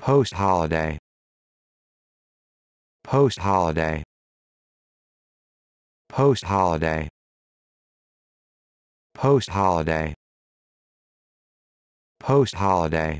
Post holiday. Post holiday. Post holiday. Post holiday. Post holiday.